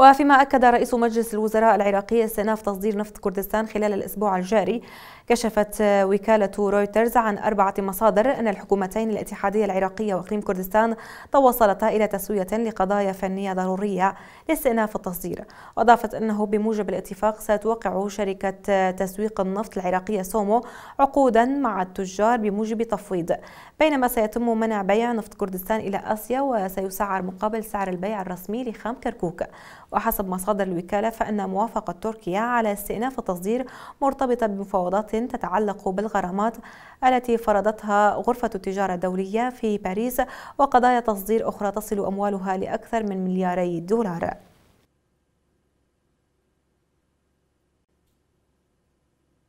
وفيما أكد رئيس مجلس الوزراء العراقي استئناف تصدير نفط كردستان خلال الأسبوع الجاري كشفت وكالة رويترز عن أربعة مصادر أن الحكومتين الاتحادية العراقية وإقليم كردستان توصلتا إلى تسوية لقضايا فنية ضرورية لاستئناف التصدير وأضافت أنه بموجب الاتفاق ستوقع شركة تسويق النفط العراقية سومو عقودا مع التجار بموجب تفويض بينما سيتم منع بيع نفط كردستان إلى آسيا وسيسعر مقابل سعر البيع الرسمي لخام كركوك وحسب مصادر الوكالة فإن موافقة تركيا على استئناف التصدير مرتبطة بمفاوضات تتعلق بالغرامات التي فرضتها غرفة التجارة الدولية في باريس وقضايا تصدير أخرى تصل أموالها لأكثر من ملياري دولار